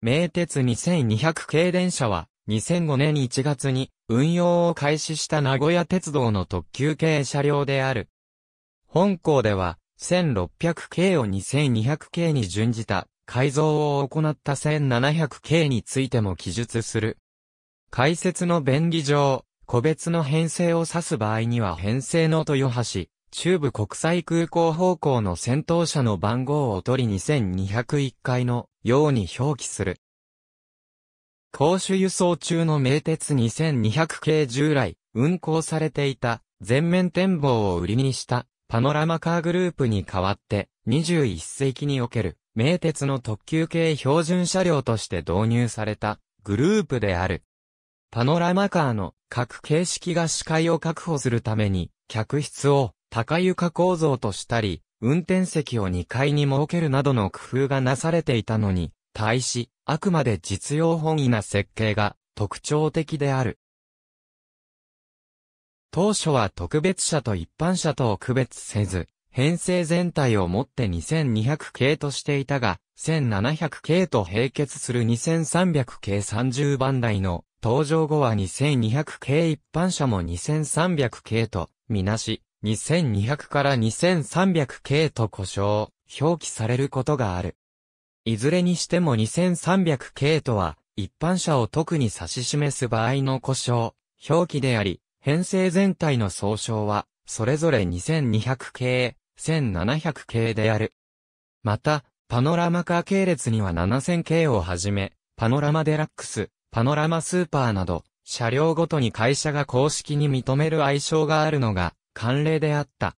名鉄2200系電車は、2005年1月に運用を開始した名古屋鉄道の特急系車両である。本校では、1600系を2200系に準じた改造を行った1700系についても記述する。解説の便宜上、個別の編成を指す場合には編成の豊橋、中部国際空港方向の先頭車の番号を取り2201回のように表記する。公衆輸送中の名鉄2200系従来運行されていた全面展望を売りにしたパノラマカーグループに代わって21世紀における名鉄の特急系標準車両として導入されたグループである。パノラマカーの各形式が視界を確保するために客室を高床構造としたり、運転席を2階に設けるなどの工夫がなされていたのに、対し、あくまで実用本位な設計が特徴的である。当初は特別車と一般車とを区別せず、編成全体をもって2200系としていたが、1700系と並結する2300系30番台の登場後は2200系一般車も2300系とみなし、2200から2300系と呼称、表記されることがある。いずれにしても2300系とは、一般車を特に指し示す場合の故障、表記であり、編成全体の総称は、それぞれ2200系、1700系である。また、パノラマカー系列には7000系をはじめ、パノラマデラックス、パノラマスーパーなど、車両ごとに会社が公式に認める愛称があるのが、慣例であった。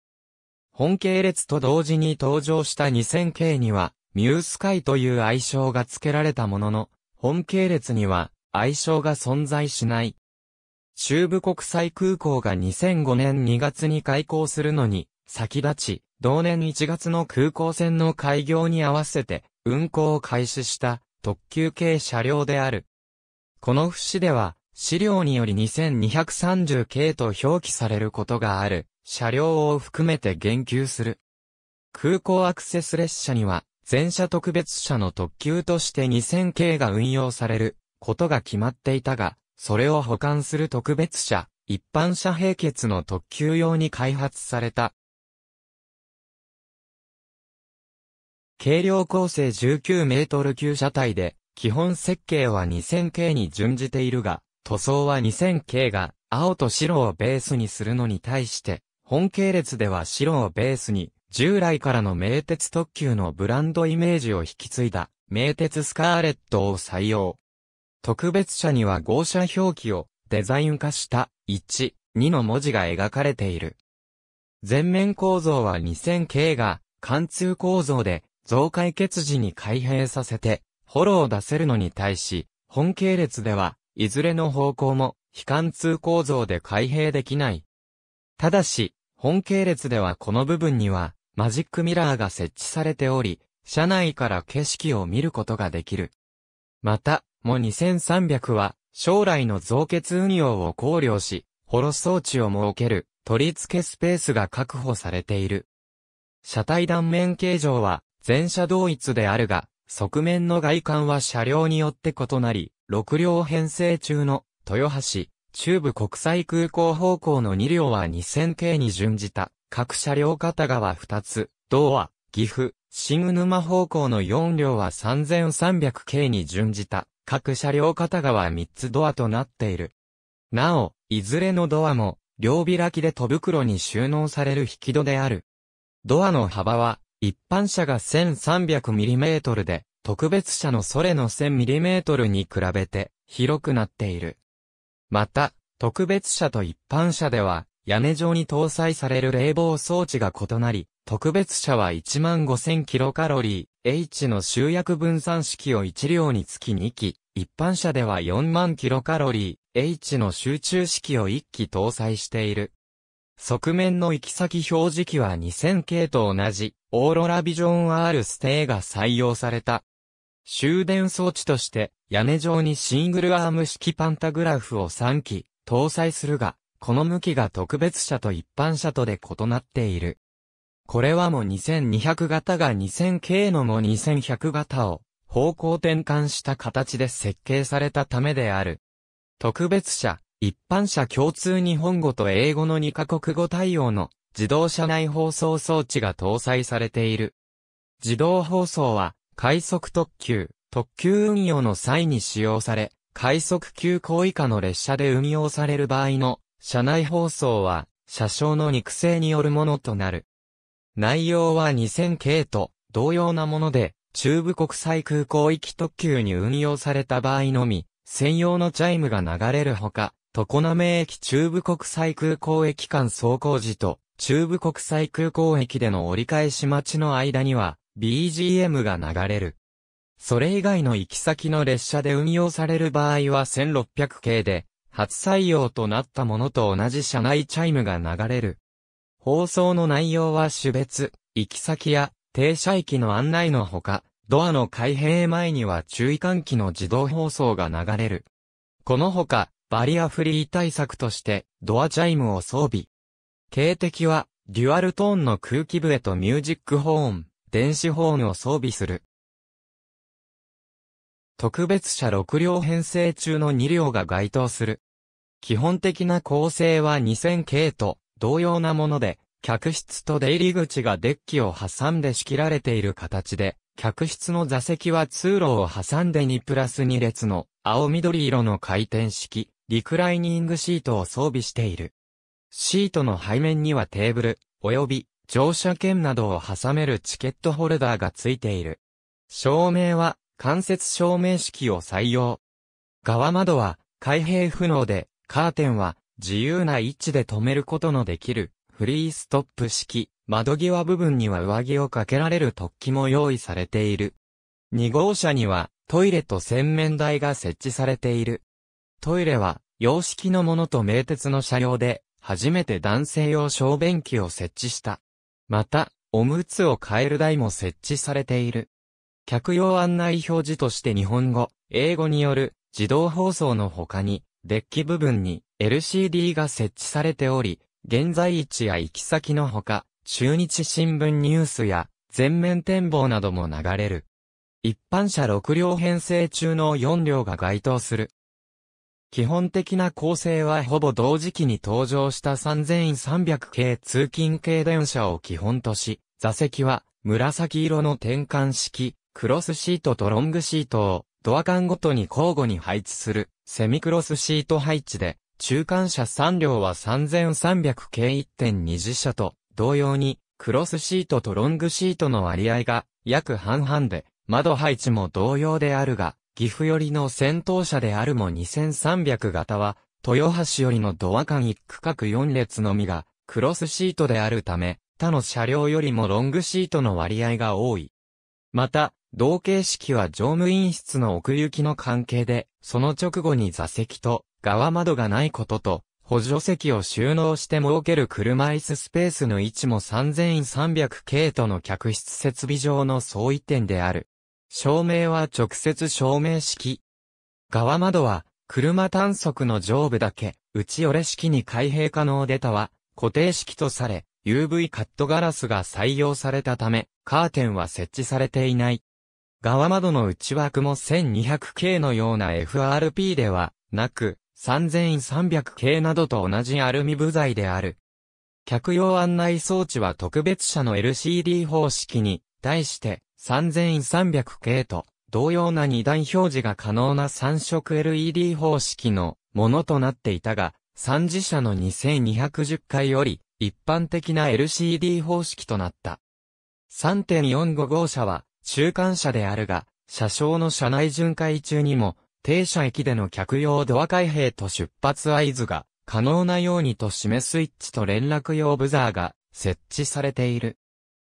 本系列と同時に登場した2 0 0 0系には、ミュースカイという愛称が付けられたものの、本系列には愛称が存在しない。中部国際空港が2005年2月に開港するのに、先立ち、同年1月の空港線の開業に合わせて、運行を開始した特急系車両である。この節では、資料により2230系と表記されることがある。車両を含めて言及する。空港アクセス列車には、全車特別車の特急として2000系が運用されることが決まっていたが、それを保管する特別車、一般車並結の特急用に開発された。軽量構成19メートル級車体で、基本設計は2 0 0 0系に準じているが、塗装は2 0 0 0系が青と白をベースにするのに対して、本系列では白をベースに、従来からの名鉄特急のブランドイメージを引き継いだ、名鉄スカーレットを採用。特別車には号車表記をデザイン化した1、2の文字が描かれている。全面構造は 2000K が貫通構造で増解決時に開閉させて、ホロを出せるのに対し、本系列では、いずれの方向も非貫通構造で開閉できない。ただし、本系列ではこの部分には、マジックミラーが設置されており、車内から景色を見ることができる。また、も2300は、将来の増結運用を考慮し、ホロ装置を設ける、取り付けスペースが確保されている。車体断面形状は、全車同一であるが、側面の外観は車両によって異なり、6両編成中の、豊橋、中部国際空港方向の2両は2000系に準じた、各車両片側2つ、同は、岐阜、新沼方向の4両は3300系に準じた、各車両片側3つドアとなっている。なお、いずれのドアも、両開きで戸袋に収納される引き戸である。ドアの幅は、一般車が 1300mm で、特別車のそれの 1000mm に比べて、広くなっている。また、特別車と一般車では、屋根上に搭載される冷房装置が異なり、特別車は1 5 0 0 0カロリー、H の集約分散式を1両につき2機、一般車では4万キロカロリー、H の集中式を1機搭載している。側面の行き先表示機は2000系と同じ、オーロラビジョン R ステーが採用された。終電装置として屋根上にシングルアーム式パンタグラフを3機搭載するが、この向きが特別車と一般車とで異なっている。これはも2200型が 2000K のも2100型を方向転換した形で設計されたためである。特別車、一般車共通日本語と英語の2カ国語対応の自動車内放送装置が搭載されている。自動放送は快速特急、特急運用の際に使用され、快速急行以下の列車で運用される場合の、車内放送は、車掌の肉声によるものとなる。内容は2000系と同様なもので、中部国際空港行き特急に運用された場合のみ、専用のチャイムが流れるほか、常滑駅中部国際空港駅間走行時と、中部国際空港駅での折り返し待ちの間には、BGM が流れる。それ以外の行き先の列車で運用される場合は1600系で、初採用となったものと同じ車内チャイムが流れる。放送の内容は種別、行き先や停車駅の案内のほか、ドアの開閉前には注意喚起の自動放送が流れる。このほか、バリアフリー対策としてドアチャイムを装備。警笛は、デュアルトーンの空気笛とミュージックホーン。電子ホームを装備する。特別車6両編成中の2両が該当する。基本的な構成は2000系と同様なもので、客室と出入り口がデッキを挟んで仕切られている形で、客室の座席は通路を挟んで2プラス2列の青緑色の回転式、リクライニングシートを装備している。シートの背面にはテーブル、および乗車券などを挟めるチケットホルダーが付いている。照明は、間接照明式を採用。側窓は、開閉不能で、カーテンは、自由な位置で止めることのできる、フリーストップ式、窓際部分には上着をかけられる突起も用意されている。2号車には、トイレと洗面台が設置されている。トイレは、洋式のものと名鉄の車両で、初めて男性用小便器を設置した。また、おむつを変える台も設置されている。客用案内表示として日本語、英語による自動放送の他に、デッキ部分に LCD が設置されており、現在位置や行き先のほか、中日新聞ニュースや全面展望なども流れる。一般車6両編成中の4両が該当する。基本的な構成はほぼ同時期に登場した3300系通勤系電車を基本とし、座席は紫色の転換式、クロスシートとロングシートをドア間ごとに交互に配置するセミクロスシート配置で、中間車3両は3300系1.20車と同様にクロスシートとロングシートの割合が約半々で、窓配置も同様であるが、岐阜寄りの戦闘車であるも2300型は、豊橋寄りのドア間1区画4列のみが、クロスシートであるため、他の車両よりもロングシートの割合が多い。また、同形式は乗務員室の奥行きの関係で、その直後に座席と側窓がないことと、補助席を収納して設ける車椅子スペースの位置も3300系との客室設備上の相違点である。照明は直接照明式。側窓は、車単速の上部だけ、内折れ式に開閉可能でたは、固定式とされ、UV カットガラスが採用されたため、カーテンは設置されていない。側窓の内枠も 1200K のような FRP ではなく、3300K などと同じアルミ部材である。客用案内装置は特別車の LCD 方式に対して3300系と同様な二段表示が可能な三色 LED 方式のものとなっていたが、3次車の2210回より一般的な LCD 方式となった。3.45号車は中間車であるが、車掌の車内巡回中にも、停車駅での客用ドア開閉と出発合図が可能なようにと示すスイッチと連絡用ブザーが設置されている。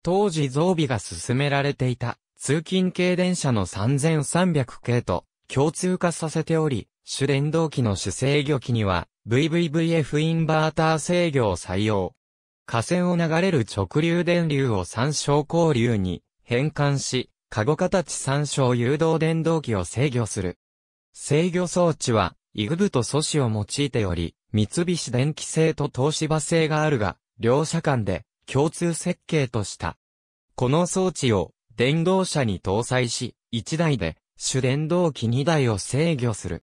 当時増備が進められていた通勤系電車の3300系と共通化させており、主電動機の主制御機には VVVF インバーター制御を採用。架線を流れる直流電流を参照交流に変換し、カゴ形参照誘導電動機を制御する。制御装置は、イグブと素子を用いており、三菱電機製と東芝製があるが、両社間で共通設計とした。この装置を電動車に搭載し、1台で主電動機2台を制御する。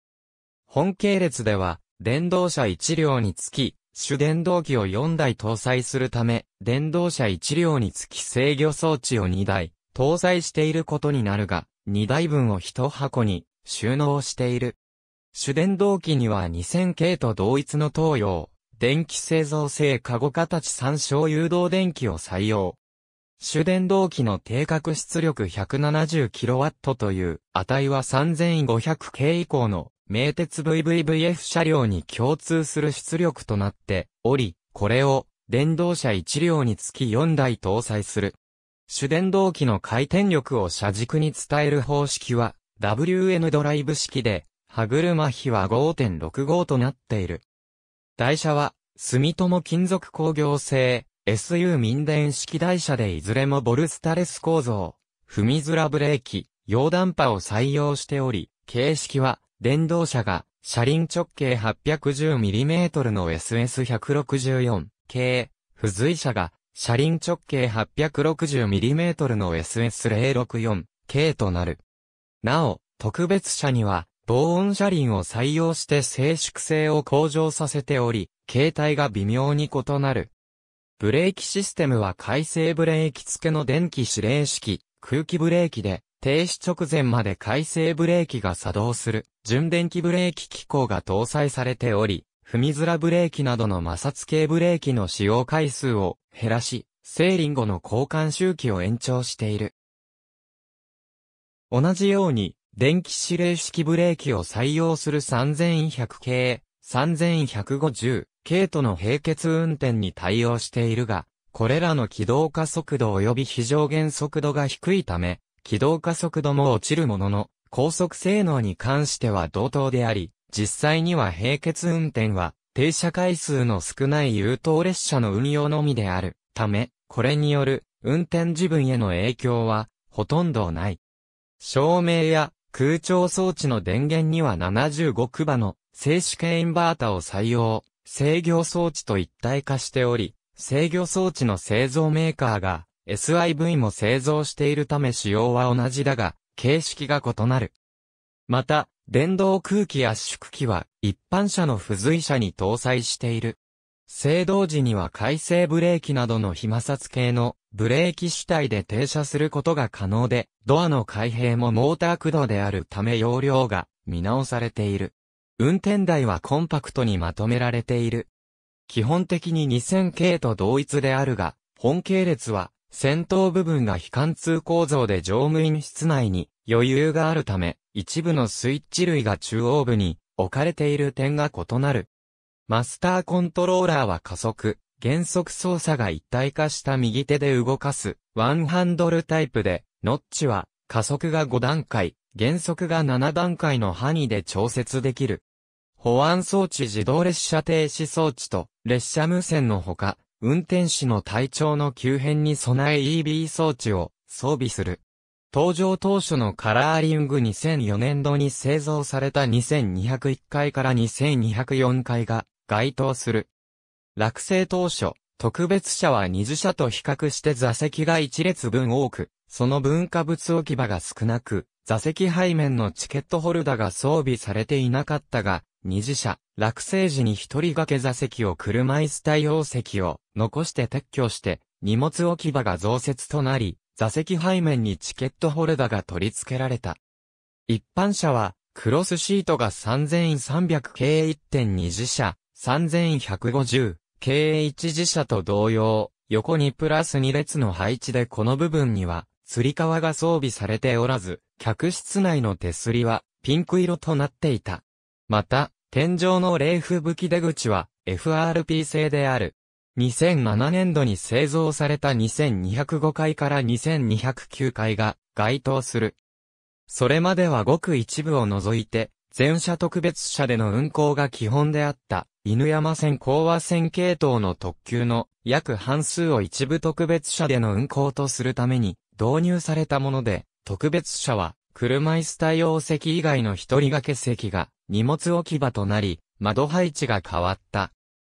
本系列では、電動車1両につき、主電動機を4台搭載するため、電動車1両につき制御装置を2台、搭載していることになるが、2台分を1箱に収納している。主電動機には2000系と同一の東洋、電気製造性カ後形参照誘導電気を採用。主電動機の定格出力 170kW という値は3500系以降の名鉄 VVVF 車両に共通する出力となっており、これを電動車1両につき4台搭載する。主電動機の回転力を車軸に伝える方式は WN ドライブ式で、歯車比は5.65となっている。台車は、住友金属工業製、SU 民電式台車でいずれもボルスタレス構造、踏みづらブレーキ、溶断波を採用しており、形式は、電動車が、車輪直径 810mm の SS164 系、付随車が、車輪直径 860mm の SS064 系となる。なお、特別車には、防音車輪を採用して静粛性を向上させており、形態が微妙に異なる。ブレーキシステムは回生ブレーキ付けの電気指令式、空気ブレーキで、停止直前まで回生ブレーキが作動する、純電気ブレーキ機構が搭載されており、踏みづらブレーキなどの摩擦系ブレーキの使用回数を減らし、セーリン後の交換周期を延長している。同じように、電気指令式ブレーキを採用する3100系、3150系との並結運転に対応しているが、これらの起動加速度及び非常減速度が低いため、起動加速度も落ちるものの、高速性能に関しては同等であり、実際には並結運転は、停車回数の少ない優等列車の運用のみであるため、これによる運転自分への影響はほとんどない。照明や空調装置の電源には75区場の静止系インバータを採用、制御装置と一体化しており、制御装置の製造メーカーが SIV も製造しているため仕様は同じだが、形式が異なる。また、電動空気圧縮機は一般車の付随車に搭載している。制動時には回生ブレーキなどの非摩擦系のブレーキ主体で停車することが可能で、ドアの開閉もモーター駆動であるため容量が見直されている。運転台はコンパクトにまとめられている。基本的に2000系と同一であるが、本系列は先頭部分が非貫通構造で乗務員室内に余裕があるため、一部のスイッチ類が中央部に置かれている点が異なる。マスターコントローラーは加速、原則操作が一体化した右手で動かす、ワンハンドルタイプで、ノッチは、加速が5段階、減速が7段階の範囲で調節できる。保安装置自動列車停止装置と、列車無線のほか、運転士の体調の急変に備え EB 装置を装備する。登場当初のカラーリング2004年度に製造された2201回から2204回が該当する落成当初、特別車は二次車と比較して座席が一列分多く、その文化物置き場が少なく、座席背面のチケットホルダが装備されていなかったが、二次車、落成時に一人掛け座席を車椅子対応席を残して撤去して、荷物置き場が増設となり、座席背面にチケットホルダが取り付けられた。一般車は、クロスシートが3300 k 1.2次車、3150、経営一自社と同様、横にプラス2列の配置でこの部分には、吊り革が装備されておらず、客室内の手すりはピンク色となっていた。また、天井の冷風吹き出口は FRP 製である。2007年度に製造された2205階から2209階が該当する。それまではごく一部を除いて、全車特別車での運行が基本であった、犬山線高和線系統の特急の約半数を一部特別車での運行とするために導入されたもので、特別車は車椅子対応席以外の一人掛け席が荷物置き場となり、窓配置が変わった。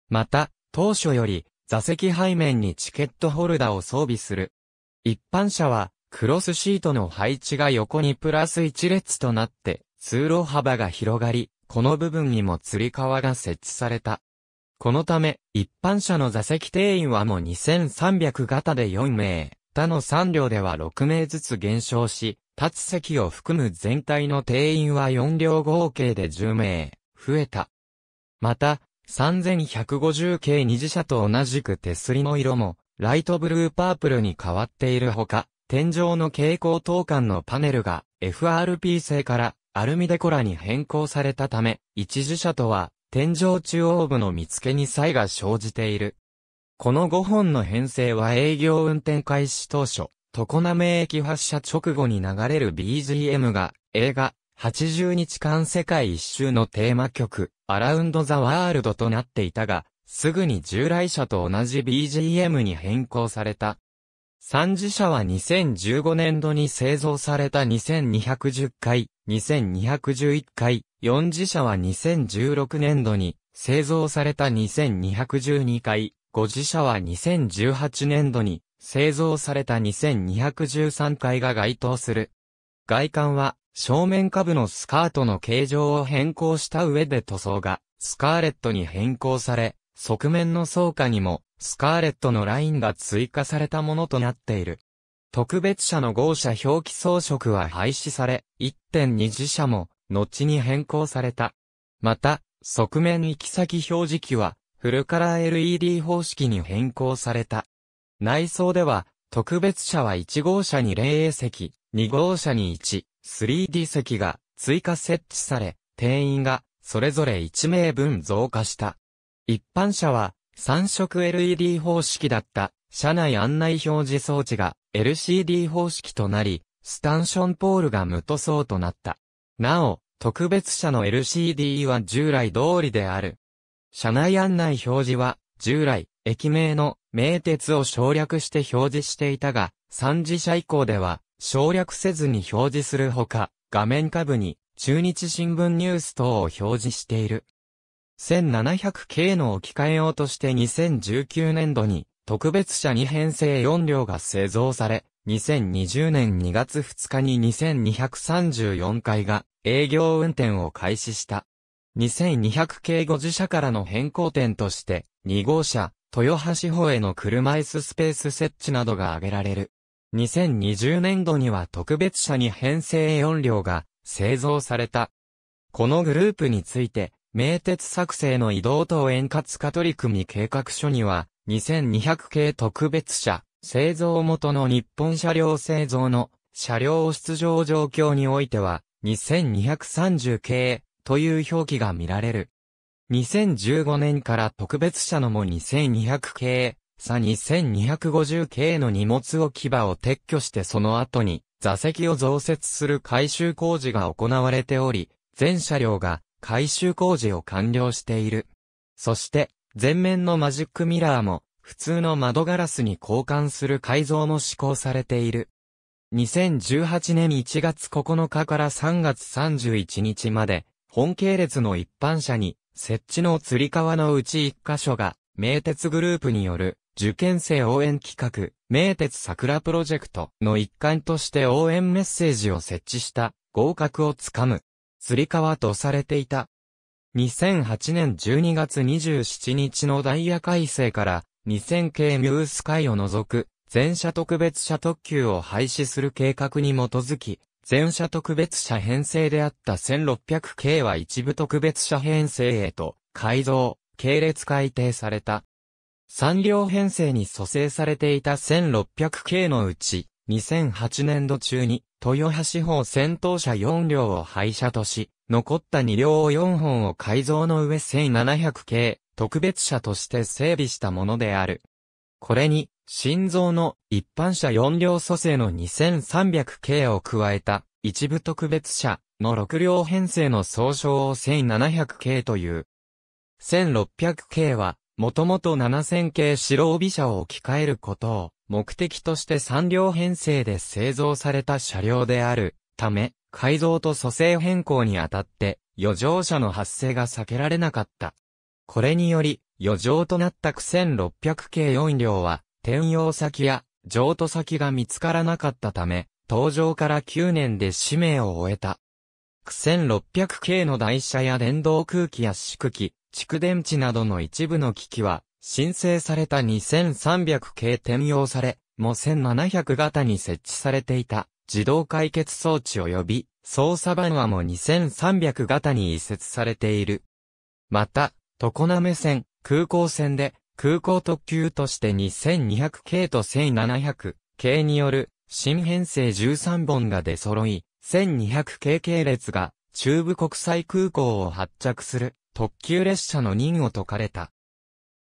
また、当初より座席背面にチケットホルダーを装備する。一般車はクロスシートの配置が横にプラス1列となって通路幅が広がり、この部分にも吊り革が設置された。このため、一般車の座席定員はもう2300型で4名、他の3両では6名ずつ減少し、立つ席を含む全体の定員は4両合計で10名、増えた。また、3150系二次車と同じく手すりの色も、ライトブルーパープルに変わっているほか、天井の蛍光灯間のパネルが FRP 製からアルミデコラに変更されたため、一樹車とは、天井中央部の見つけに差異が生じている。この5本の編成は営業運転開始当初、常滑駅発車直後に流れる BGM が、映画、80日間世界一周のテーマ曲、アラウンド・ザ・ワールドとなっていたが、すぐに従来車と同じ BGM に変更された。三次車は2015年度に製造された2210回2211回、4次社は2016年度に製造された2212回、5次社は2018年度に製造された2213回が該当する。外観は正面下部のスカートの形状を変更した上で塗装がスカーレットに変更され、側面の装下にもスカーレットのラインが追加されたものとなっている。特別車の号車表記装飾は廃止され、1.2次車も、後に変更された。また、側面行き先表示器は、フルカラー LED 方式に変更された。内装では、特別車は1号車に霊営席、2号車に1、3D 席が追加設置され、定員がそれぞれ1名分増加した。一般車は3色 LED 方式だった車内案内表示装置が LCD 方式となり、スタンションポールが無塗装となった。なお、特別車の LCD は従来通りである。車内案内表示は、従来、駅名の名鉄を省略して表示していたが、3次車以降では、省略せずに表示するほか、画面下部に、中日新聞ニュース等を表示している。1700系の置き換え用として2019年度に特別車2編成4両が製造され、2020年2月2日に2234回が営業運転を開始した。2200系5次社からの変更点として、2号車、豊橋方への車椅子スペース設置などが挙げられる。2020年度には特別車に編成4両が製造された。このグループについて、名鉄作成の移動等円滑化取り組み計画書には、2200系特別車、製造元の日本車両製造の車両出場状況においては、2230系という表記が見られる。2015年から特別車のも2200系、さ2250系の荷物置き場を撤去してその後に座席を増設する改修工事が行われており、全車両が改修工事を完了している。そして、前面のマジックミラーも、普通の窓ガラスに交換する改造も施行されている。2018年1月9日から3月31日まで、本系列の一般車に、設置の釣り革のうち1箇所が、名鉄グループによる、受験生応援企画、名鉄桜プロジェクトの一環として応援メッセージを設置した、合格をつかむ、釣り革とされていた。2008年12月27日のダイヤ改正から、2000系ミュースイを除く、全車特別車特急を廃止する計画に基づき、全車特別車編成であった1600系は一部特別車編成へと改造、系列改定された。3両編成に蘇生されていた1600系のうち、2008年度中に、豊橋砲戦闘車4両を廃車とし、残った2両を4本を改造の上1700系、特別車として整備したものである。これに、心臓の一般車4両蘇生の2300系を加えた一部特別車の6両編成の総称を1700系という。1600系はもともと7000系白帯車を置き換えることを目的として3両編成で製造された車両であるため、改造と蘇生変更にあたって余剰車の発生が避けられなかった。これにより、余剰となった9600系4両は転用先や譲渡先が見つからなかったため、登場から9年で使命を終えた。1600系の台車や電動空気圧縮機、蓄電池などの一部の機器は、申請された2300系転用され、も1700型に設置されていた自動解決装置及び操作盤はも2300型に移設されている。また、常滑線、空港線で空港特急として2200系と1700系による新編成13本が出揃い、1200系系列が中部国際空港を発着する特急列車の任を解かれた。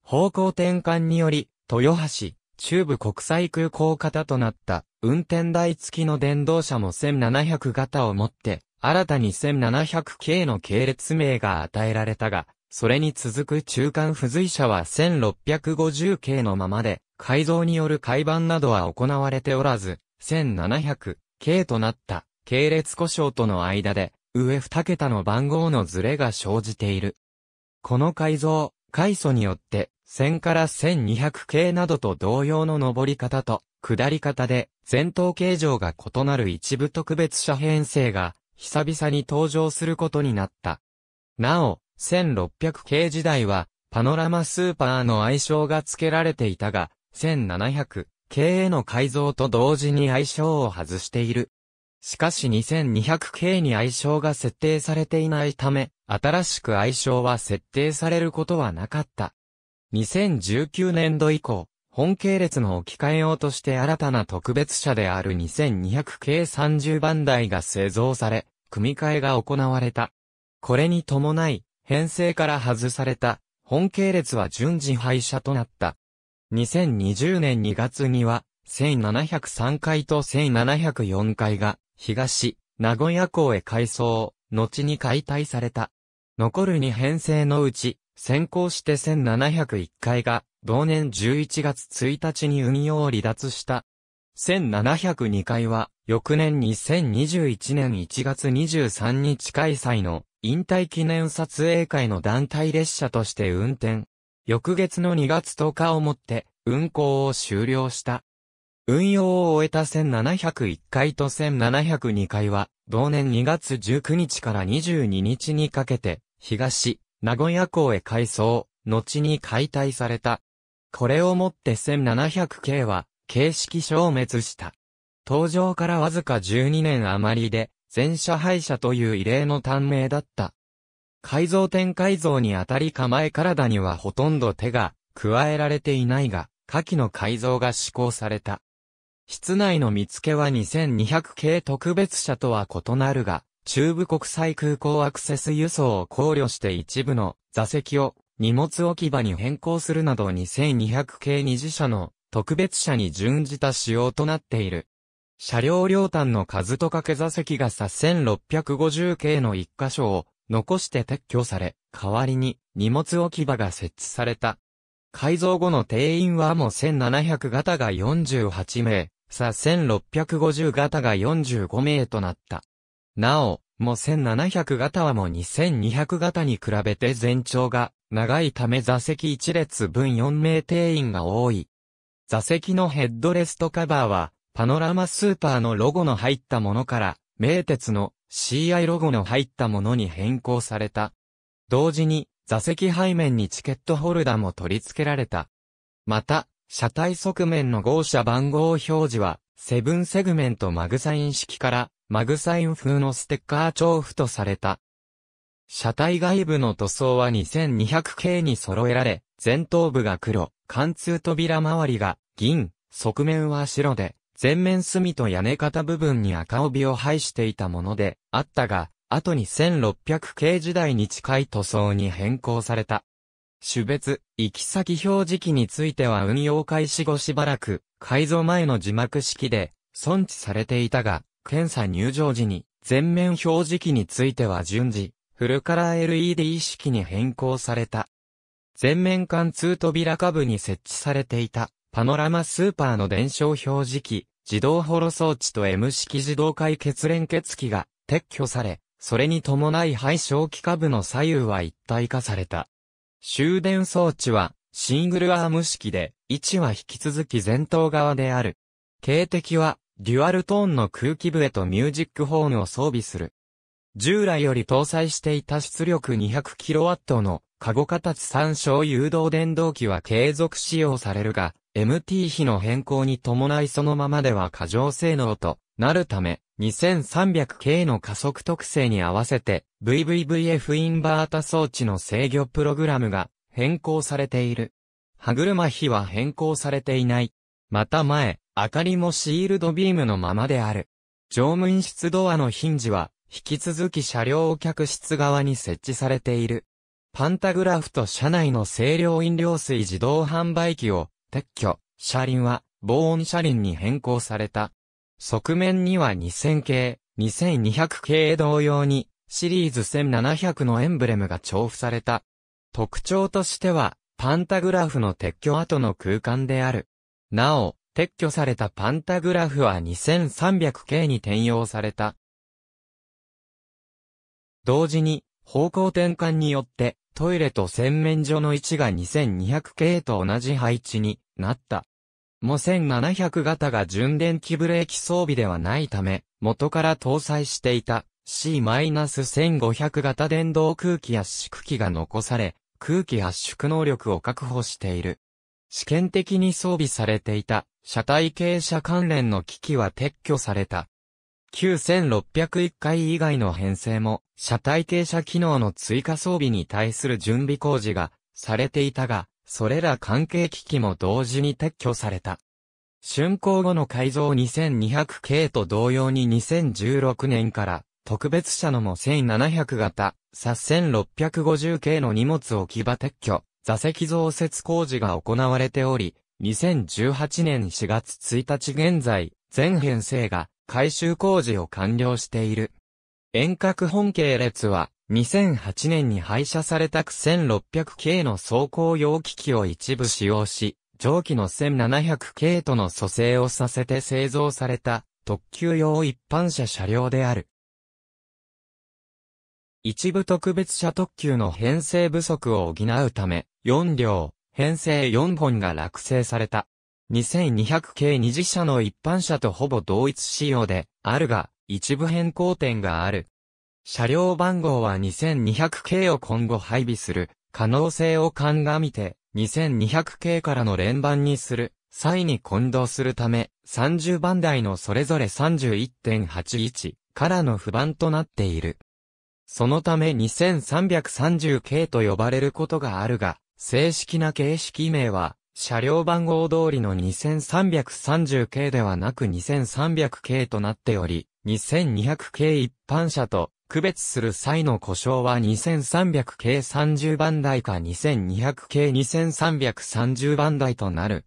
方向転換により、豊橋、中部国際空港型となった運転台付きの電動車も1700型を持って、新たに1700系の系列名が与えられたが、それに続く中間付随車は1650系のままで、改造による改版などは行われておらず、1700系となった。系列故障との間で、上2桁の番号のズレが生じている。この改造、階素によって、1000から1200系などと同様の上り方と、下り方で、前頭形状が異なる一部特別車編成が、久々に登場することになった。なお、1600系時代は、パノラマスーパーの愛称が付けられていたが、1700系への改造と同時に愛称を外している。しかし 2200K に愛称が設定されていないため、新しく愛称は設定されることはなかった。2019年度以降、本系列の置き換え用として新たな特別車である 2200K30 番台が製造され、組み替えが行われた。これに伴い、編成から外された、本系列は順次廃車となった。2020年2月には、1703回と1704回が東、名古屋港へ改装、後に解体された。残る2編成のうち、先行して1701回が、同年11月1日に運用を離脱した。1702回は、翌年2021年1月23日開催の、引退記念撮影会の団体列車として運転。翌月の2月10日をもって、運行を終了した。運用を終えた1701回と1702回は、同年2月19日から22日にかけて、東、名古屋港へ改装、後に解体された。これをもって1700系は、形式消滅した。登場からわずか12年余りで、全車廃車という異例の短命だった。改造展改造にあたり構え体にはほとんど手が加えられていないが、下記の改造が施行された。室内の見つけは2200系特別車とは異なるが、中部国際空港アクセス輸送を考慮して一部の座席を荷物置き場に変更するなど2200系二次車の特別車に準じた仕様となっている。車両両端の数と掛け座席が差1650系の一箇所を残して撤去され、代わりに荷物置き場が設置された。改造後の定員はもう1700型が48名、さ1650型が45名となった。なお、も1700型はも2200型に比べて全長が長いため座席1列分4名定員が多い。座席のヘッドレストカバーはパノラマスーパーのロゴの入ったものから名鉄の CI ロゴの入ったものに変更された。同時に座席背面にチケットホルダーも取り付けられた。また、車体側面の号車番号表示は、セブンセグメントマグサイン式から、マグサイン風のステッカー調布とされた。車体外部の塗装は 2200K 系に揃えられ、前頭部が黒、貫通扉周りが銀、側面は白で、前面隅と屋根型部分に赤帯を配していたものであったが、後に1600系時代に近い塗装に変更された。種別、行き先表示器については運用開始後しばらく、改造前の字幕式で、存知されていたが、検査入場時に、全面表示器については順次、フルカラー LED 式に変更された。全面貫通扉下部に設置されていた、パノラマスーパーの伝承表示器、自動ホロ装置と M 式自動解決連結器が撤去され、それに伴い廃消器下部の左右は一体化された。終電装置は、シングルアーム式で、位置は引き続き前頭側である。警笛は、デュアルトーンの空気笛とミュージックホーンを装備する。従来より搭載していた出力 200kW のカゴ形参照誘導電動機は継続使用されるが、MT 比の変更に伴いそのままでは過剰性能となるため、2300K の加速特性に合わせて VVVF インバータ装置の制御プログラムが変更されている。歯車比は変更されていない。また前、明かりもシールドビームのままである。乗務員室ドアのヒンジは引き続き車両客室側に設置されている。パンタグラフと車内の清涼飲料水自動販売機を撤去、車輪は防音車輪に変更された。側面には2000系、2200系同様に、シリーズ1700のエンブレムが重複された。特徴としては、パンタグラフの撤去後の空間である。なお、撤去されたパンタグラフは2 3 0 0系に転用された。同時に、方向転換によって、トイレと洗面所の位置が2 2 0 0系と同じ配置になった。も1700型が純電気ブレーキ装備ではないため、元から搭載していた C-1500 型電動空気圧縮機が残され、空気圧縮能力を確保している。試験的に装備されていた車体傾斜関連の機器は撤去された。9601回以外の編成も車体傾斜機能の追加装備に対する準備工事がされていたが、それら関係機器も同時に撤去された。竣工後の改造2200系と同様に2016年から特別車のも1700型、s a 1650系の荷物置き場撤去、座席増設工事が行われており、2018年4月1日現在、全編成が改修工事を完了している。遠隔本系列は2008年に廃車された1600系の走行用機器を一部使用し、上記の1700系との蘇生をさせて製造された特急用一般車車両である。一部特別車特急の編成不足を補うため、4両、編成4本が落成された。2200系二次車の一般車とほぼ同一仕様で、あるが、一部変更点がある。車両番号は2200系を今後配備する可能性を鑑みて、2200系からの連番にする際に混同するため、30番台のそれぞれ31.81からの不番となっている。そのため2330系と呼ばれることがあるが、正式な形式名は、車両番号通りの2330系ではなく2300系となっており、2200系一般車と区別する際の故障は2300系30番台か2200系2330番台となる。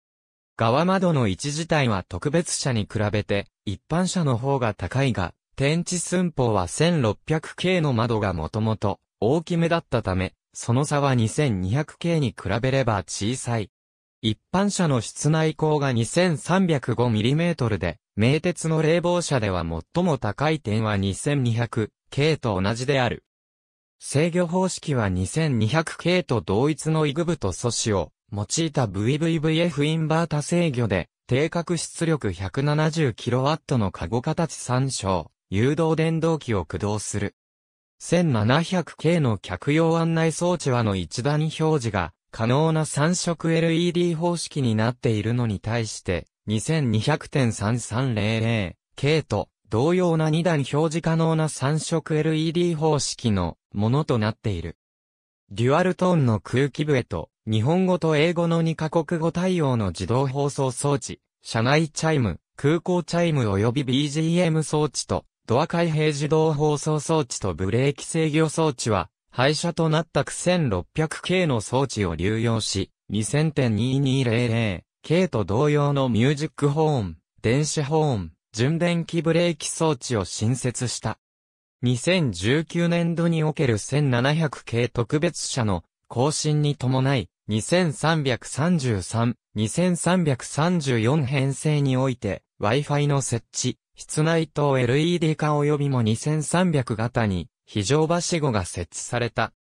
側窓の位置自体は特別車に比べて一般車の方が高いが、天地寸法は1600系の窓がもともと大きめだったため、その差は2200系に比べれば小さい。一般車の室内光が 2305mm で、名鉄の冷房車では最も高い点は2200 K と同じである。制御方式は2200 k と同一のイグブと素子を用いた VVVF インバータ制御で、定格出力 170kW のカゴ形参照、誘導電動機を駆動する。1700 k の客用案内装置はの一段表示が可能な三色 LED 方式になっているのに対して、2200.3300 k と同様な2段表示可能な3色 LED 方式のものとなっている。デュアルトーンの空気笛と、日本語と英語の2カ国語対応の自動放送装置、車内チャイム、空港チャイム及び BGM 装置と、ドア開閉自動放送装置とブレーキ制御装置は、廃車となった 9600K の装置を流用し、2000.2200K と同様のミュージックホーン、電子ホーン、純電気ブレーキ装置を新設した。2019年度における1700系特別車の更新に伴い、2333、2334編成において、Wi-Fi の設置、室内灯 LED 化及びも2300型に、非常はしごが設置された。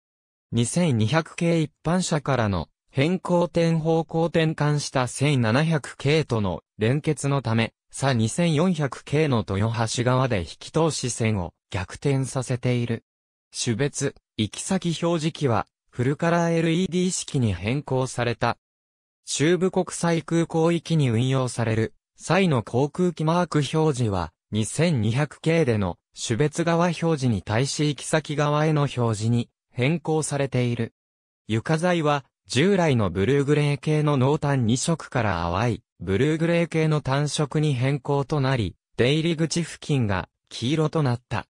2200系一般車からの変更点方向転換した1700系との連結のため、さ2400系の豊橋側で引き通し線を逆転させている。種別、行き先表示器は、フルカラー LED 式に変更された。中部国際空港域に運用される、際の航空機マーク表示は、2200系での種別側表示に対し行き先側への表示に変更されている。床材は、従来のブルーグレー系の濃淡2色から淡いブルーグレー系の単色に変更となり、出入り口付近が黄色となった。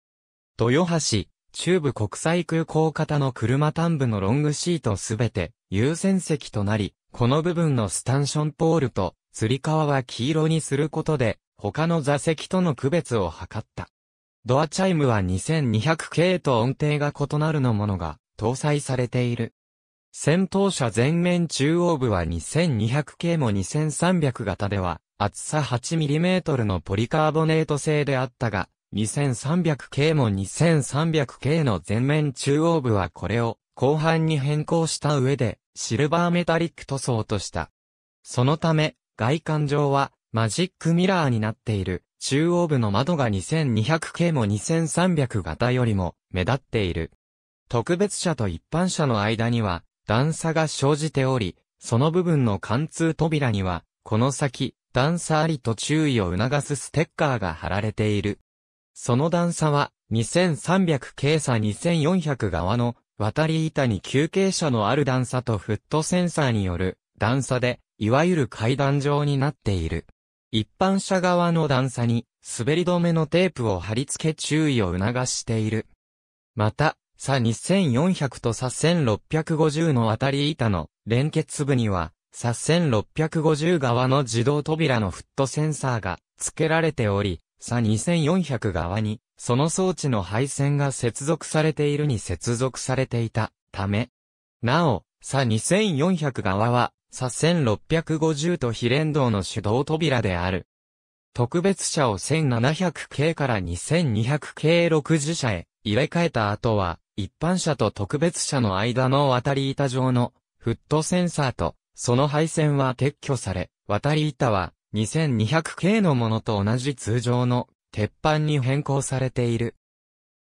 豊橋、中部国際空港型の車端部のロングシートすべて優先席となり、この部分のスタンションポールと釣り革は黄色にすることで、他の座席との区別を図った。ドアチャイムは2200系と音程が異なるのものが搭載されている。戦闘車前面中央部は2200系も2300型では、厚さ 8mm のポリカーボネート製であったが、2300系も2300系の前面中央部はこれを後半に変更した上で、シルバーメタリック塗装とした。そのため、外観上はマジックミラーになっている中央部の窓が2200系も2300型よりも目立っている。特別車と一般車の間には段差が生じており、その部分の貫通扉には、この先、段差ありと注意を促すステッカーが貼られている。その段差は、2300傾差2400側の渡り板に休憩車のある段差とフットセンサーによる段差で、いわゆる階段状になっている。一般車側の段差に滑り止めのテープを貼り付け注意を促している。また、差2400と差1650のあたり板の連結部には、差1650側の自動扉のフットセンサーが付けられており、差2400側に、その装置の配線が接続されているに接続されていたため、なお、差2400側は、差1650と非連動の手動扉である。特別車を1700系から2200系6 0車へ入れ替えた後は、一般車と特別車の間の渡り板上のフットセンサーと、その配線は撤去され、渡り板は 2200K のものと同じ通常の鉄板に変更されている。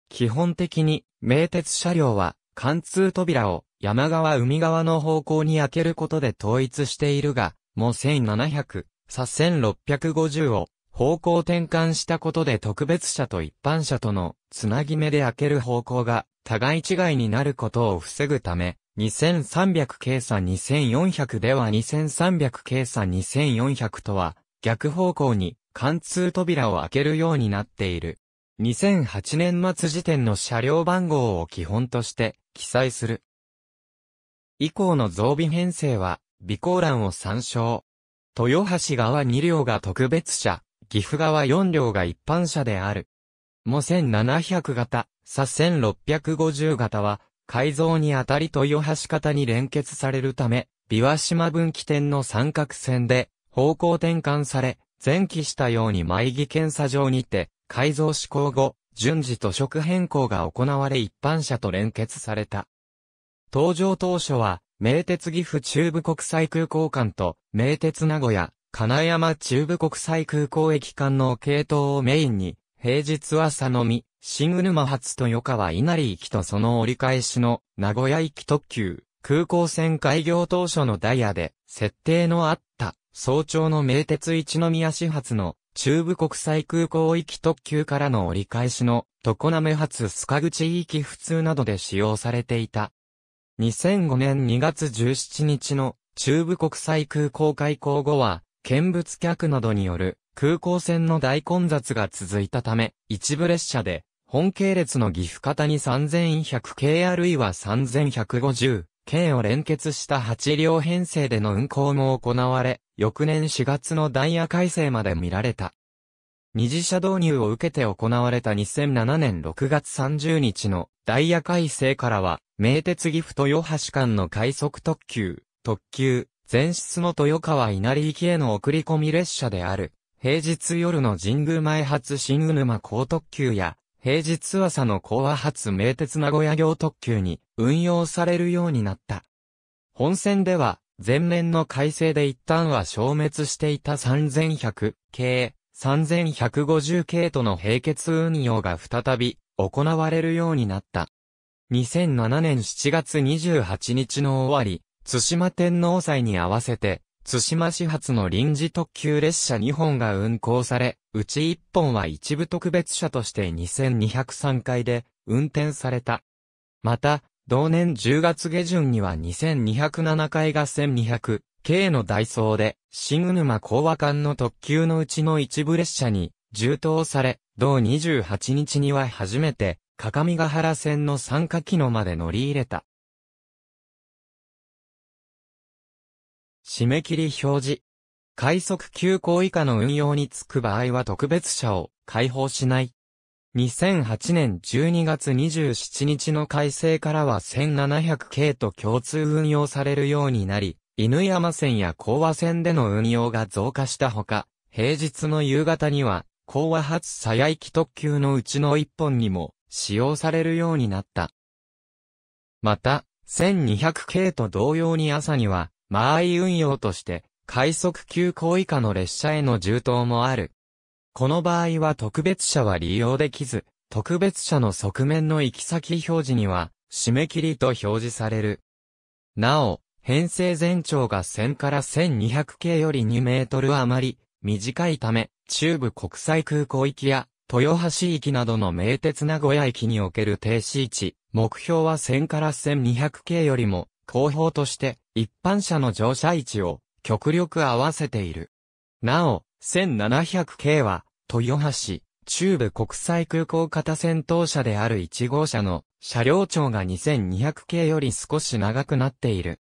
基本的に、名鉄車両は、貫通扉を山側海側の方向に開けることで統一しているが、もう1700、さ1650を方向転換したことで特別車と一般車とのつなぎ目で開ける方向が互い違いになることを防ぐため、2300計算2400では2300計算2400とは、逆方向に貫通扉を開けるようになっている。2008年末時点の車両番号を基本として記載する。以降の増備編成は、備考欄を参照。豊橋側2両が特別車、岐阜側4両が一般車である。も1700型、左1650型は、改造にあたり豊橋型に連結されるため、琵琶島分岐点の三角線で方向転換され、前期したように毎儀検査場にて、改造施行後、順次と職変更が行われ一般車と連結された。登場当初は、名鉄岐阜中部国際空港間と、名鉄名古屋、金山中部国際空港駅間の系統をメインに、平日朝のみ、新沼発豊川稲荷行きとその折り返しの名古屋行き特急、空港線開業当初のダイヤで、設定のあった、早朝の名鉄一宮始発の中部国際空港行き特急からの折り返しの、常滑発須賀口行き普通などで使用されていた。2005年2月17日の中部国際空港開港後は、見物客などによる空港線の大混雑が続いたため、一部列車で、本系列の岐阜方に3100系あるいは3150系を連結した8両編成での運行も行われ、翌年4月のダイヤ改正まで見られた。二次車導入を受けて行われた2007年6月30日のダイヤ改正からは、名鉄岐阜豊橋間の快速特急、特急、前室の豊川稲荷行きへの送り込み列車である、平日夜の神宮前発新宇沼高特急や、平日朝の高和発名鉄名古屋行特急に運用されるようになった。本線では、前面の改正で一旦は消滅していた3100系、3150系との並結運用が再び行われるようになった。2007年7月28日の終わり、津島天皇祭に合わせて、津島始発の臨時特急列車2本が運行され、うち1本は一部特別車として2203回で運転された。また、同年10月下旬には2207回が1200、K のダイソーで、新沼港和間の特急のうちの一部列車に、充当され、同28日には初めて、各ヶ原線の参加機能まで乗り入れた。締め切り表示。快速急行以下の運用につく場合は特別車を開放しない。2008年12月27日の改正からは1700系と共通運用されるようになり、犬山線や講和線での運用が増加したほか、平日の夕方には、講和発や八駅特急のうちの一本にも使用されるようになった。また、1200系と同様に朝には、間合い運用として、快速急行以下の列車への充当もある。この場合は特別車は利用できず、特別車の側面の行き先表示には、締め切りと表示される。なお、編成全長が1000から1200系より2メートル余り、短いため、中部国際空港行きや、豊橋きなどの名鉄名古屋駅における停止位置、目標は1000から1200系よりも、後方として、一般車の乗車位置を極力合わせている。なお、1700系は、豊橋、中部国際空港型戦闘車である1号車の車両長が2200系より少し長くなっている。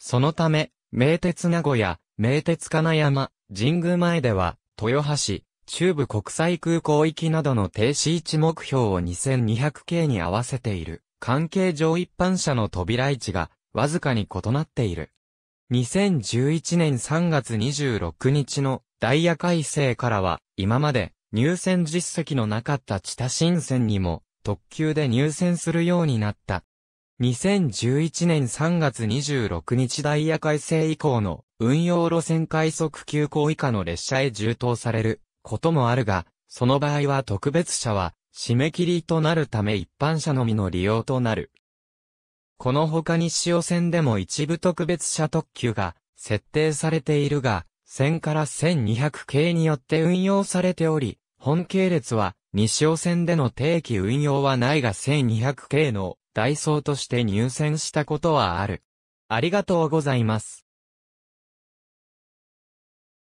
そのため、名鉄名古屋、名鉄金山、神宮前では、豊橋、中部国際空港行きなどの停止位置目標を2200系に合わせている。関係上一般車の扉位置がわずかに異なっている。2011年3月26日のダイヤ改正からは、今まで入選実績のなかった地下新線にも特急で入選するようになった。2011年3月26日ダイヤ改正以降の運用路線快速急行以下の列車へ充当されることもあるが、その場合は特別車は締め切りとなるため一般車のみの利用となる。この他西尾線でも一部特別車特急が設定されているが、1000から1200系によって運用されており、本系列は西尾線での定期運用はないが1200系のダイソーとして入線したことはある。ありがとうございます。